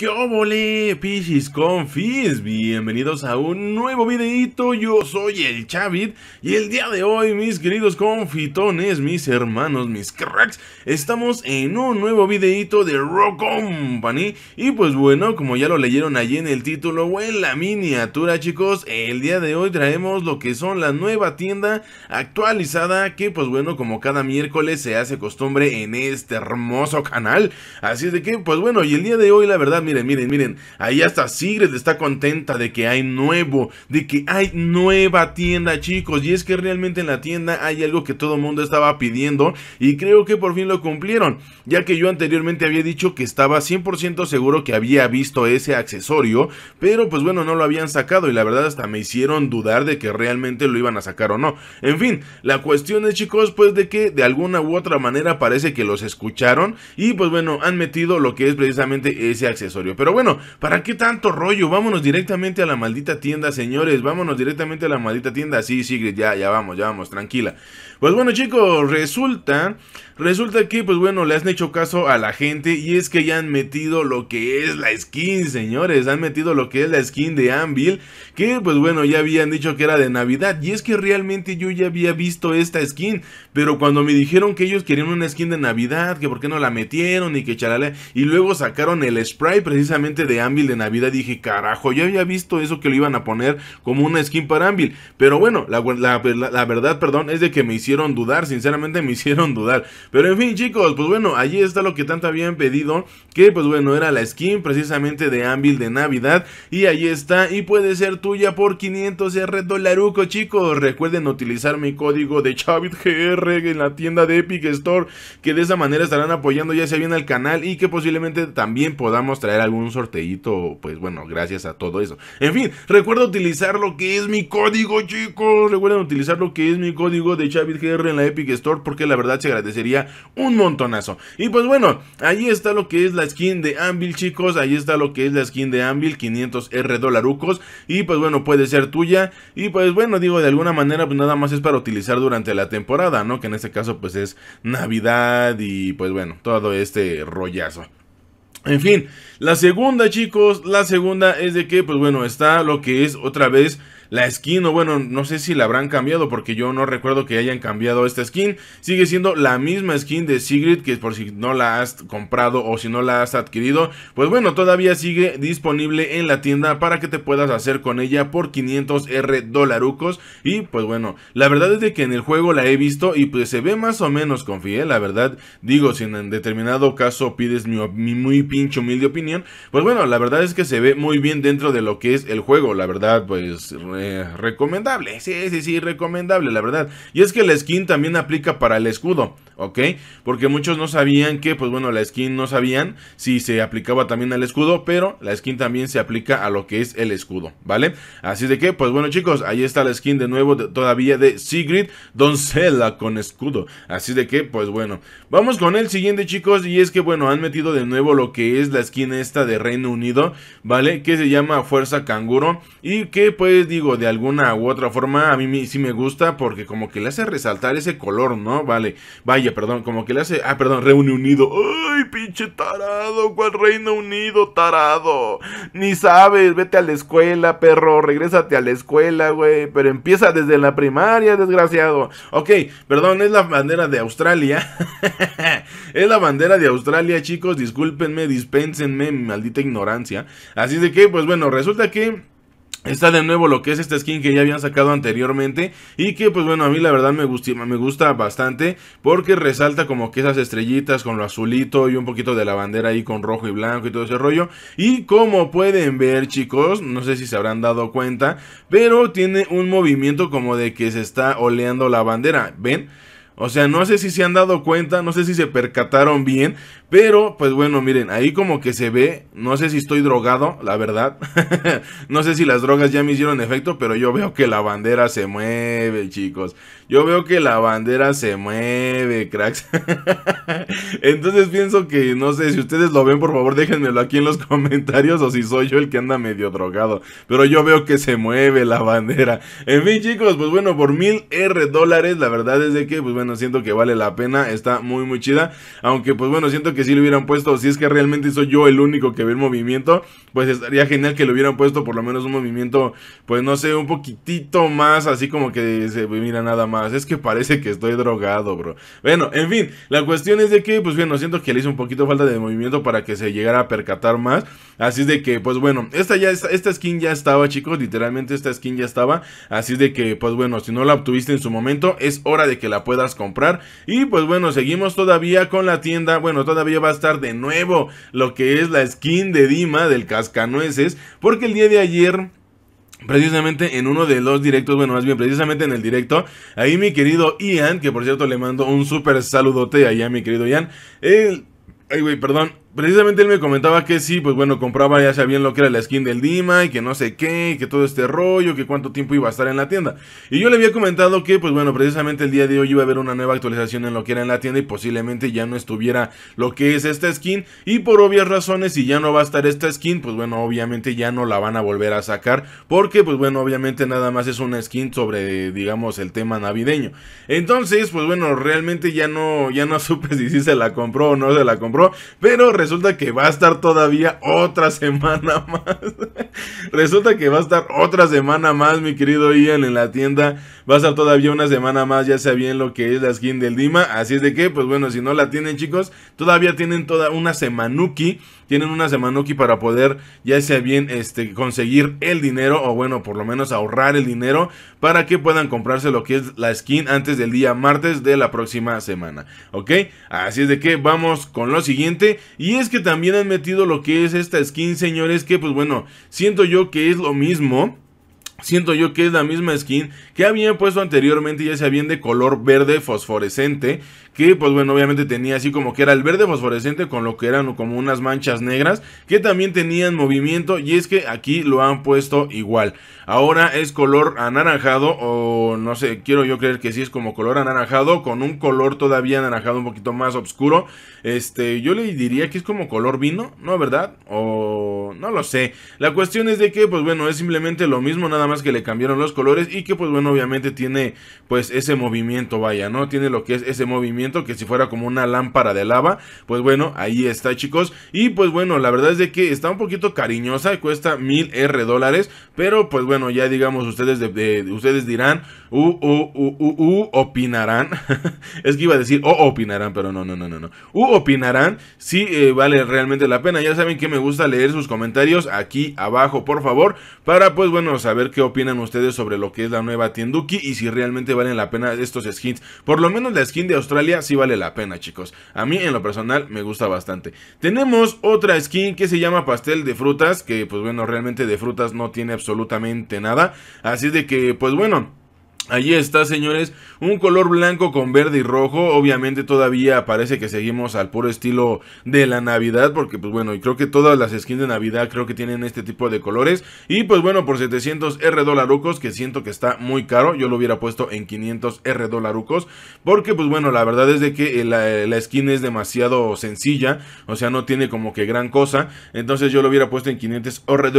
¿Qué obole, Pichis Confis? Bienvenidos a un nuevo videito, yo soy el Chavit y el día de hoy, mis queridos confitones, mis hermanos, mis cracks, estamos en un nuevo videito de Rock Company y pues bueno, como ya lo leyeron allí en el título o en la miniatura chicos, el día de hoy traemos lo que son la nueva tienda actualizada que pues bueno, como cada miércoles se hace costumbre en este hermoso canal, así de que pues bueno, y el día de hoy la verdad, miren, miren, miren. Ahí hasta Sigrid está contenta de que hay nuevo, de que hay nueva tienda, chicos. Y es que realmente en la tienda hay algo que todo el mundo estaba pidiendo y creo que por fin lo cumplieron, ya que yo anteriormente había dicho que estaba 100% seguro que había visto ese accesorio, pero pues bueno, no lo habían sacado y la verdad hasta me hicieron dudar de que realmente lo iban a sacar o no. En fin, la cuestión es, chicos, pues de que de alguna u otra manera parece que los escucharon y pues bueno, han metido lo que es precisamente ese accesorio pero bueno, ¿para qué tanto rollo? Vámonos directamente a la maldita tienda, señores. Vámonos directamente a la maldita tienda. Sí, sí, ya, ya vamos, ya vamos, tranquila. Pues bueno, chicos, resulta, resulta que, pues bueno, le han hecho caso a la gente y es que ya han metido lo que es la skin, señores. Han metido lo que es la skin de Anvil, que, pues bueno, ya habían dicho que era de Navidad. Y es que realmente yo ya había visto esta skin, pero cuando me dijeron que ellos querían una skin de Navidad, que por qué no la metieron y que chalale. y luego sacaron el spray, precisamente de Anvil de Navidad, dije, carajo, yo había visto eso que lo iban a poner como una skin para Anvil. Pero bueno, la, verdad, perdón, es de que me hicieron dudar, sinceramente me hicieron dudar. Pero en fin, chicos, pues bueno, allí está lo que tanto habían pedido, que pues bueno, era la skin precisamente de Anvil de Navidad. Y ahí está, y puede ser tuya por 500 R dolaruco, chicos. Recuerden utilizar mi código de ChavitGR en la tienda de Epic Store, que de esa manera estarán apoyando ya sea bien al canal y que posiblemente también podamos traer algún sorteíto, pues bueno, gracias a todo eso. En fin, recuerda utilizar lo que es mi código, chicos. Recuerden utilizar lo que es mi código de GR en la Epic Store, porque la verdad se agradecería un montonazo. Y pues bueno, ahí está lo que es la skin de Anvil, chicos. Ahí está lo que es la skin de Anvil, 500R dolarucos. Y pues bueno, puede ser tuya. Y pues bueno, digo, de alguna manera, pues nada más es para utilizar durante la temporada, ¿no? Que en este caso, pues es Navidad y pues bueno, todo este rollazo. En fin, la segunda chicos, la segunda es de que pues bueno, está lo que es otra vez la skin, o bueno, no sé si la habrán cambiado porque yo no recuerdo que hayan cambiado esta skin. Sigue siendo la misma skin de Sigrid que por si no la has comprado o si no la has adquirido, pues bueno, todavía sigue disponible en la tienda para que te puedas hacer con ella por 500 R dolarucos. Y pues bueno, la verdad es de que en el juego la he visto y pues se ve más o menos confié, la verdad. Digo, si en determinado caso pides mi, mi muy pinche humilde opinión, pues bueno, la verdad es que se ve muy bien dentro de lo que es el juego, la verdad, pues eh, recomendable. Sí, sí, sí, recomendable, la verdad. Y es que la skin también aplica para el escudo, ¿ok? Porque muchos no sabían que, pues bueno, la skin no sabían si se aplicaba también al escudo, pero la skin también se aplica a lo que es el escudo, ¿vale? Así de que, pues bueno, chicos, ahí está la skin de nuevo todavía de Sigrid, doncella con escudo. Así de que, pues bueno, vamos con el siguiente, chicos. Y es que, bueno, han metido de nuevo lo que es la skin esta de Reino Unido, ¿vale? Que se llama Fuerza Canguro. Y que, pues digo, de alguna u otra forma, a mí sí me gusta porque como que le hace resaltar ese color, ¿no? Vale, vaya, perdón, como que le hace, ah, perdón, Reino Unido. ¡Ay, pinche tarado! ¿Cuál Reino Unido, tarado? Ni sabes, vete a la escuela, perro, regrésate a la escuela, güey, pero empieza desde la primaria, desgraciado. Ok, perdón, es la bandera de Australia. es la bandera de Australia, chicos, discúlpenme, dispénsenme, maldita ignorancia. Así de que, pues bueno, resulta que Está de nuevo lo que es esta skin que ya habían sacado anteriormente y que pues bueno a mí la verdad me, gusta, me gusta bastante porque resalta como que esas estrellitas con lo azulito y un poquito de la bandera ahí con rojo y blanco y todo ese rollo y como pueden ver chicos, no sé si se habrán dado cuenta pero tiene un movimiento como de que se está oleando la bandera, ¿ven? O sea, no sé si se han dado cuenta, no sé si se percataron bien, pero, pues bueno, miren, ahí como que se ve, no sé si estoy drogado, la verdad. no sé si las drogas ya me hicieron efecto, pero yo veo que la bandera se mueve, chicos. Yo veo que la bandera se mueve, cracks. Entonces pienso que, no sé, si ustedes lo ven, por favor déjenmelo aquí en los comentarios o si soy yo el que anda medio drogado. Pero yo veo que se mueve la bandera. En fin, chicos, pues bueno, por mil R dólares, la verdad es de que, pues bueno, siento que vale la pena, está muy, muy chida. Aunque, pues bueno, siento que que si lo hubieran puesto, si es que realmente soy yo el único que ve el movimiento, pues estaría genial que lo hubieran puesto por lo menos un movimiento, pues no sé, un poquitito más, así como que se mira nada más, es que parece que estoy drogado, bro. Bueno, en fin, la cuestión es de que, pues bien, bueno, siento que le hizo un poquito falta de movimiento para que se llegara a percatar más, así es de que, pues bueno, esta ya, esta, skin ya estaba, chicos, literalmente esta skin ya estaba, así es de que, pues bueno, si no la obtuviste en su momento, es hora de que la puedas comprar, y pues bueno, seguimos todavía con la tienda, bueno, todavía va a estar de nuevo lo que es la skin de Dima del cascanueces, porque el día de ayer Precisamente en uno de los directos, bueno, más bien precisamente en el directo, ahí mi querido Ian, que por cierto le mando un súper saludote allá, mi querido Ian, El... ay, güey, perdón, precisamente él me comentaba que sí, pues bueno, compraba ya sabían lo que era la skin del Dima y que no sé qué, que todo este rollo, que cuánto tiempo iba a estar en la tienda. Y yo le había comentado que, pues bueno, precisamente el día de hoy iba a haber una nueva actualización en lo que era en la tienda y posiblemente ya no estuviera lo que es esta skin. Y por obvias razones, si ya no va a estar esta skin, pues bueno, obviamente ya no la van a volver a sacar. Porque, pues bueno, obviamente nada más es una skin sobre, digamos, el tema navideño. Entonces, pues bueno, realmente ya no, ya no supe si se la compró o no se la compró. Pero resulta que va a estar todavía otra semana más. resulta que va a estar otra semana más, mi querido Ian, en la tienda. Va a estar todavía una semana más, ya sea lo que es la skin del Dima. Así es de que, pues bueno, si no la tienen, chicos, todavía tienen toda una semanuki tienen una aquí para poder ya sea bien este, conseguir el dinero o bueno, por lo menos ahorrar el dinero para que puedan comprarse lo que es la skin antes del día martes de la próxima semana. ¿Ok? Así es de que vamos con lo siguiente. Y es que también han metido lo que es esta skin, señores, que pues bueno, siento yo que es lo mismo. Siento yo que es la misma skin que habían puesto anteriormente, ya sea bien de color verde fosforescente, que pues bueno, obviamente tenía así como que era el verde fosforescente con lo que eran como unas manchas negras que también tenían movimiento y es que aquí lo han puesto igual. Ahora es color anaranjado o no sé, quiero yo creer que sí es como color anaranjado con un color todavía anaranjado un poquito más oscuro. Este, yo le diría que es como color vino, ¿no? ¿Verdad? O no lo sé. La cuestión es de que pues bueno, es simplemente lo mismo, nada más que le cambiaron los colores y que pues bueno, obviamente tiene pues ese movimiento, vaya, ¿no? Tiene lo que es ese movimiento que si fuera como una lámpara de lava, pues bueno, ahí está chicos. Y pues bueno, la verdad es de que está un poquito cariñosa, cuesta mil R dólares, pero pues bueno, ya digamos ustedes, de, ustedes dirán, u, uh, uh, opinarán, es que iba a decir, o opinarán, pero no, no, no, no, no, u opinarán si eh, vale realmente la pena. Ya saben que me gusta leer sus comentarios aquí abajo, por favor, para pues bueno, saber qué opinan ustedes sobre lo que es la nueva Tienduki y si realmente valen la pena estos skins. Por lo menos la skin de Australia si vale la pena, chicos. A mí en lo personal me gusta bastante. Tenemos otra skin que se llama pastel de frutas, que pues bueno, realmente de frutas no tiene absolutamente nada. Así de que pues bueno... Allí está, señores, un color blanco con verde y rojo. Obviamente todavía parece que seguimos al puro estilo de la Navidad, porque pues bueno, y creo que todas las skins de Navidad creo que tienen este tipo de colores. Y pues bueno, por 700 R que siento que está muy caro, yo lo hubiera puesto en 500 R porque pues bueno, la verdad es de que eh, la, skin es demasiado sencilla, o sea, no tiene como que gran cosa. Entonces yo lo hubiera puesto en 500 R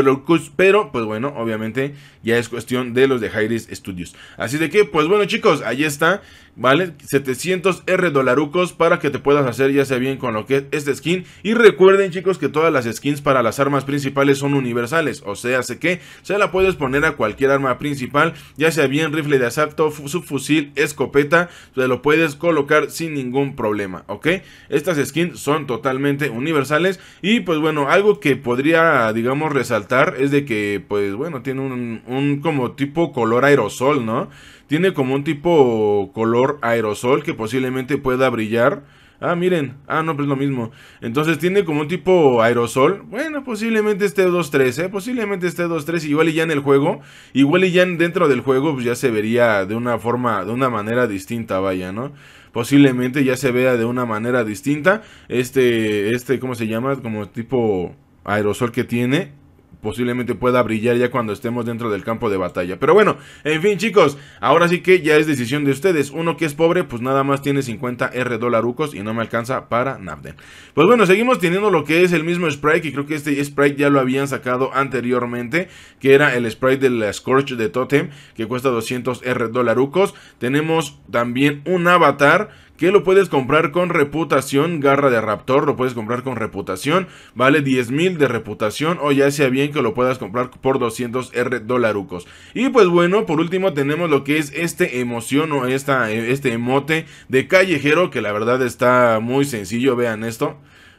pero pues bueno, obviamente ya es cuestión de los de jairis Studios. Así de qué? Pues bueno, chicos, ahí está, ¿vale? 700 R dolarucos para que te puedas hacer ya sea bien con lo que es este skin. Y recuerden, chicos, que todas las skins para las armas principales son universales. O sea, sé que se la puedes poner a cualquier arma principal, ya sea bien rifle de asalto, subfusil, escopeta, se lo puedes colocar sin ningún problema, ¿ok? Estas skins son totalmente universales. Y pues bueno, algo que podría, digamos, resaltar es de que, pues bueno, tiene un, un como tipo color aerosol, ¿no? Tiene como un tipo color aerosol que posiblemente pueda brillar. Ah, miren. Ah, no, pues lo mismo. Entonces tiene como un tipo aerosol. Bueno, posiblemente esté 2-3, ¿eh? Posiblemente esté 2-3. Igual y ya en el juego. Igual y ya dentro del juego, pues ya se vería de una forma, de una manera distinta, vaya, ¿no? Posiblemente ya se vea de una manera distinta. Este, este, ¿cómo se llama? Como tipo aerosol que tiene posiblemente pueda brillar ya cuando estemos dentro del campo de batalla. Pero bueno, en fin chicos, ahora sí que ya es decisión de ustedes. Uno que es pobre, pues nada más tiene 50 R dolarucos y no me alcanza para Navden. Pues bueno, seguimos teniendo lo que es el mismo sprite, Y creo que este sprite ya lo habían sacado anteriormente, que era el sprite de la Scorch de Totem, que cuesta 200 R dolarucos. Tenemos también un avatar que lo puedes comprar con reputación, garra de raptor, lo puedes comprar con reputación, vale 10.000 de reputación o ya sea bien que lo puedas comprar por 200 R dolarucos. Y pues bueno, por último tenemos lo que es este emoción o este emote de callejero que la verdad está muy sencillo, vean esto.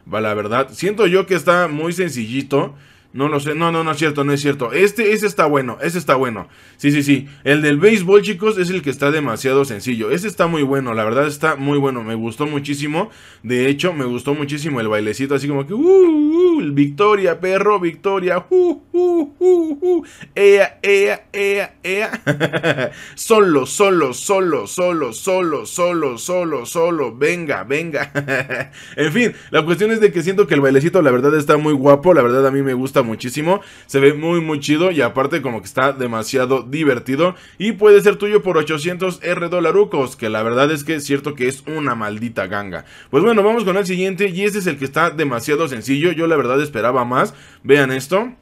La verdad, siento yo que está muy sencillito. No lo sé, no, no, no es cierto, no es cierto. Este, ese está bueno, ese está bueno. Sí, sí, sí. El del béisbol, chicos, es el que está demasiado sencillo. ese está muy bueno, la verdad está muy bueno. Me gustó muchísimo. De hecho, me gustó muchísimo el bailecito, así como que, uh, uh victoria, perro, victoria. Uh, uh, uh, Ea, ea, ea, ea. solo, solo, solo, solo, solo, solo, solo, solo. Venga, venga. en fin, la cuestión es de que siento que el bailecito, la verdad, está muy guapo. La verdad, a mí me gusta muchísimo. Se ve muy, muy chido y aparte como que está demasiado divertido. Y puede ser tuyo por 800 R que la verdad es que es cierto que es una maldita ganga. Pues bueno, vamos con el siguiente y este es el que está demasiado sencillo. Yo la verdad esperaba más. Vean esto.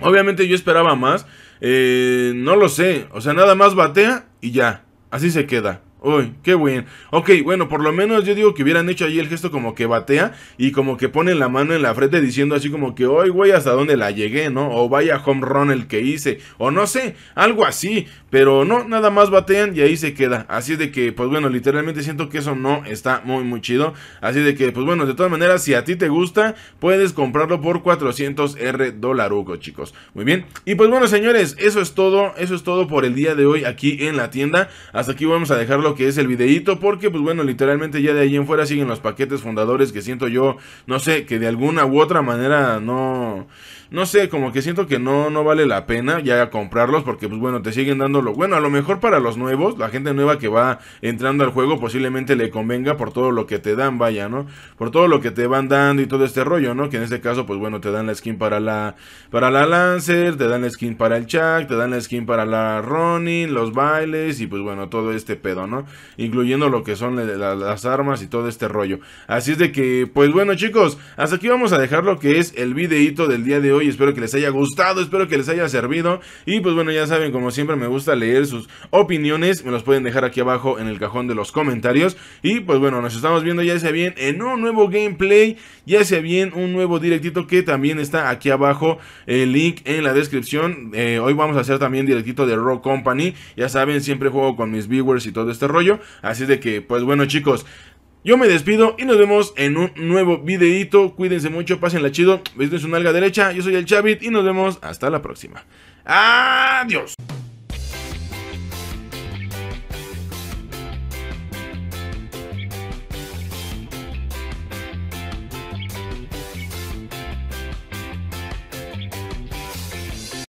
Obviamente yo esperaba más. Eh, no lo sé. O sea, nada más batea y ya. Así se queda. Uy, qué bueno. Ok, bueno, por lo menos yo digo que hubieran hecho ahí el gesto como que batea y como que pone la mano en la frente diciendo así como que, uy güey, hasta dónde la llegué, ¿no? O vaya home run el que hice, o no sé, algo así. Pero no, nada más batean y ahí se queda. Así de que, pues bueno, literalmente siento que eso no está muy, muy chido. Así de que, pues bueno, de todas maneras, si a ti te gusta, puedes comprarlo por 400 R chicos. Muy bien. Y pues bueno, señores, eso es todo. Eso es todo por el día de hoy aquí en la tienda. Hasta aquí vamos a dejarlo que es el videíto, porque pues bueno, literalmente ya de ahí en fuera siguen los paquetes fundadores que siento yo, no sé, que de alguna u otra manera no no sé, como que siento que no, no vale la pena ya comprarlos porque pues bueno, te siguen dando lo bueno. A lo mejor para los nuevos, la gente nueva que va entrando al juego posiblemente le convenga por todo lo que te dan, vaya, ¿no? Por todo lo que te van dando y todo este rollo, ¿no? Que en este caso pues bueno, te dan la skin para la para la Lancer, te dan la skin para el Chuck, te dan la skin para la Ronin, los bailes y pues bueno, todo este pedo, ¿no? Incluyendo lo que son las armas y todo este rollo. Así es de que pues bueno, chicos, hasta aquí vamos a dejar lo que es el videito del día de hoy y Espero que les haya gustado, espero que les haya servido. Y pues bueno, ya saben, como siempre me gusta leer sus opiniones. Me los pueden dejar aquí abajo en el cajón de los comentarios. Y pues bueno, nos estamos viendo ya sea bien en un nuevo gameplay, ya sea bien un nuevo directito que también está aquí abajo el link en la descripción. Eh, hoy vamos a hacer también directito de Rock Company. Ya saben, siempre juego con mis viewers y todo este rollo. Así de que, pues bueno chicos, yo me despido y nos vemos en un nuevo videito. Cuídense mucho, pásenla chido. es su nalga derecha. Yo soy el Chavit y nos vemos hasta la próxima. Adiós.